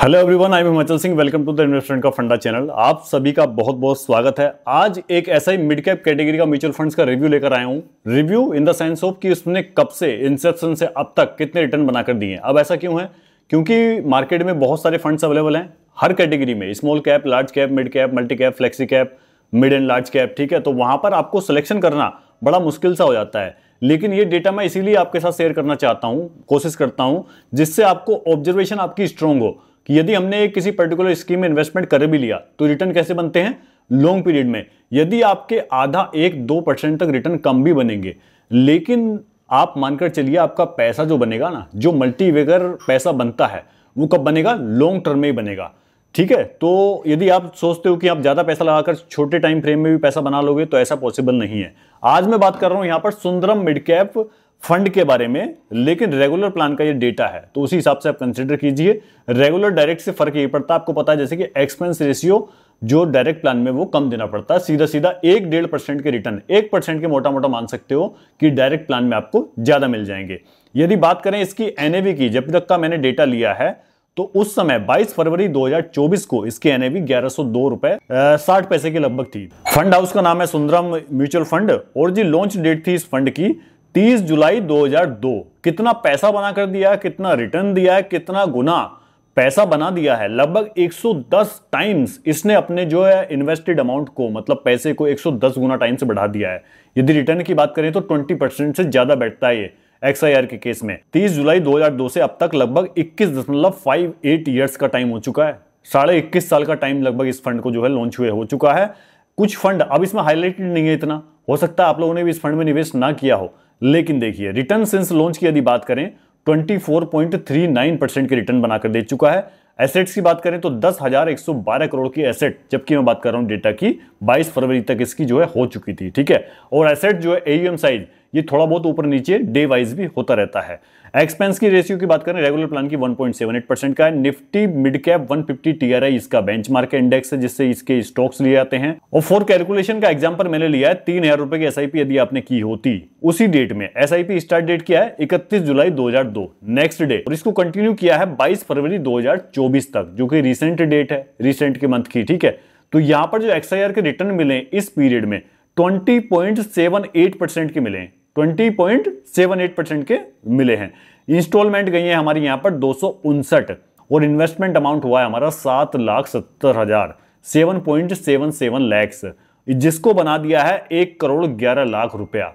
hello everyone I Himachal Singh welcome to the investment का funda channel आप सभी का बहुत बहुत स्वागत है आज एक ऐसा ही मिड कैप कैटेगरी का म्यूचुअल फंड्स का रिव्यू लेकर आया हूँ review in the sense of कि उसने कब से इंसेप्शन से अब तक कितने रिटर्न बनाकर दिए हैं अब ऐसा क्यों है क्योंकि मार्केट में बहुत सारे फंड्स अवेलेबल हैं हर कैटेगरी में small cap large cap mid cap multi cap flexi cap mid and large cap ठीक है तो वहाँ पर आपको सिलेक्शन करना बड़ा मुश्किल सा हो जाता है लेकिन ये डेटा मैं इसीलिए आपके साथ शेयर करना चाहता हूँ कोशिश करता हूँ जिससे आपको ऑब्जर्वेशन आपकी स्ट्रांग हो कि यदि हमने किसी पर्टिकुलर स्कीम में इन्वेस्टमेंट कर भी लिया तो रिटर्न कैसे बनते हैं लॉन्ग पीरियड में यदि आपके आधा एक दो परसेंट तक रिटर्न कम भी बनेंगे लेकिन आप मानकर चलिए आपका पैसा जो बनेगा ना जो मल्टीवेगर पैसा बनता है वो कब बनेगा लॉन्ग टर्म में ही बनेगा ठीक है तो यदि आप सोचते हो कि आप ज़्यादा पैसा लगाकर छोटे टाइम फ्रेम में भी पैसा बना लोगे तो ऐसा पॉसिबल नहीं है आज मैं बात कर रहा हूं यहां पर सुंदरम मिड कैप फंड के बारे में लेकिन रेगुलर प्लान का ये डेटा है तो उसी हिसाब से आप कंसिडर कीजिए रेगुलर डायरेक्ट से फर्क ये पड़ता है आपको पता है जैसे कि एक्सपेंस रेशियो जो डायरेक्ट प्लान में वो कम देना पड़ता है सीधा सीधा एक डेढ़ परसेंट के रिटर्न एक परसेंट के मोटा मोटा मान सकते हो कि डायरेक्ट प्लान में आपको ज्यादा मिल जाएंगे यदि बात करें इसकी एनएवी की जब तक का मैंने डेटा लिया है तो उस समय 22 फरवरी 2024 को इसकी एनएवी ग्यारह सौ दो रुपए साठ पैसे के लगभग थी फंड हाउस का नाम है सुंदरम म्यूचुअल फंड और जी लॉन्च डेट थी इस फंड की 30 जुलाई 2002 कितना पैसा बना कर दिया कितना रिटर्न दिया है कितना गुना पैसा बना दिया है लगभग 110 टाइम्स इसने अपने जो है इन्वेस्टेड अमाउंट को मतलब पैसे को 110 गुना टाइम से बढ़ा दिया है यदि रिटर्न की बात करें तो 20 परसेंट से ज्यादा बैठता है ये एक्सआईआर के केस में 30 जुलाई 2002 से अब तक लगभग 21.58 ईयर्स का टाइम हो चुका है साढ़े इक्कीस साल का टाइम लगभग इस फंड को जो है लॉन्च हुए हो चुका है कुछ फंड अब इसमें हाईलाइटेड नहीं है इतना हो सकता है आप लोगों ने भी इस फंड में निवेश ना किया हो लेकिन देखिए रिटर्न सिंस लॉन्च की यदि बात करें 24.39 परसेंट के रिटर्न बनाकर दे चुका है एसेट्स की बात करें तो 10,112 करोड़ की एसेट जबकि मैं बात कर रहा हूं डेटा की 22 फरवरी तक इसकी जो है हो चुकी थी ठीक है और एसेट जो है एयूएम साइज ये थोड़ा बहुत ऊपर नीचे डे वाइज भी होता रहता है एक्सपेंस की रेशियो की बात करें रेगुलर प्लान की 1.78 परसेंट का है निफ्टी मिड कैप 150 टीआरआई इसका बेंच मार्केट इंडेक्स है जिससे इसके स्टॉक्स लिए जाते हैं और फोर कैलकुलेशन का एग्जाम्पल मैंने लिया है तीन हजार रुपए की एस यदि आपने की होती उसी डेट में एस स्टार्ट डेट क्या है इकतीस जुलाई दो नेक्स्ट डे और इसको कंटिन्यू किया है बाईस फरवरी दो तक जो की रिसेंट डेट है रिसेंट के मंथ की ठीक है तो यहां पर जो एक्सआईआर के रिटर्न मिले इस पीरियड में 20.78 परसेंट के मिले 20.78 परसेंट के मिले हैं इंस्टॉलमेंट गई है हमारी यहां पर दो और इन्वेस्टमेंट अमाउंट हुआ है हमारा सात लाख सत्तर हजार seven point seven seven lakhs जिसको बना दिया है एक करोड़ ग्यारह लाख रुपया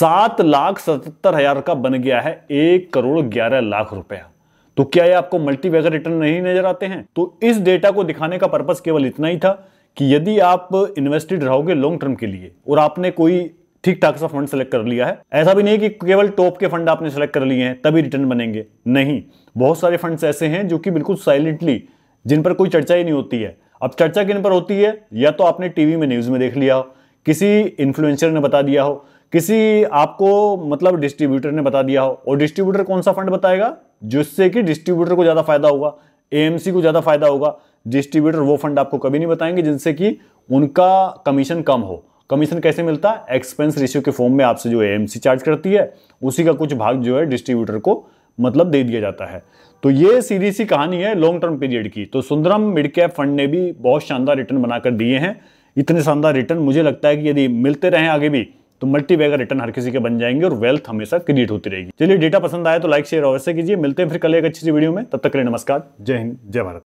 सात लाख सतहत्तर हजार का बन गया है एक करोड़ ग्यारह लाख रुपया तो क्या ये आपको मल्टीवेगर रिटर्न नहीं नजर आते हैं तो इस डेटा को दिखाने का पर्पज केवल इतना ही था कि यदि आप इन्वेस्टेड रहोगे लॉन्ग टर्म के लिए और आपने कोई ठीक ठाक सा फंड सेलेक्ट कर लिया है ऐसा भी नहीं कि केवल टॉप के फंड आपने सेलेक्ट कर लिए हैं तभी रिटर्न बनेंगे नहीं बहुत सारे फंड्स ऐसे हैं जो कि बिल्कुल साइलेंटली जिन पर कोई चर्चा ही नहीं होती है अब चर्चा किन पर होती है या तो आपने टीवी में न्यूज़ में देख लिया हो किसी इन्फ्लुएंसर ने बता दिया हो किसी आपको मतलब डिस्ट्रीब्यूटर ने बता दिया हो और डिस्ट्रीब्यूटर कौन सा फंड बताएगा जिससे कि डिस्ट्रीब्यूटर को ज़्यादा फायदा होगा एएमसी को ज़्यादा फायदा होगा डिस्ट्रीब्यूटर वो फंड आपको कभी नहीं बताएंगे जिनसे कि उनका कमीशन कम हो कमीशन कैसे मिलता है एक्सपेंस रेशियो के फॉर्म में आपसे जो ए चार्ज करती है उसी का कुछ भाग जो है डिस्ट्रीब्यूटर को मतलब दे दिया जाता है तो ये सीधी सी कहानी है लॉन्ग टर्म पीरियड की तो सुंदरम मिड कैप फंड ने भी बहुत शानदार रिटर्न बनाकर दिए हैं इतने शानदार रिटर्न मुझे लगता है कि यदि मिलते रहें आगे भी तो मल्टी बैगर रिटर्न हर किसी के बन जाएंगे और वेल्थ हमेशा क्रिएट होती रहेगी चलिए डेटा पसंद आया तो लाइक शेयर अवश्य कीजिए मिलते हैं फिर कल एक अच्छी सी वीडियो में तब तक के लिए नमस्कार जय हिंद जय भारत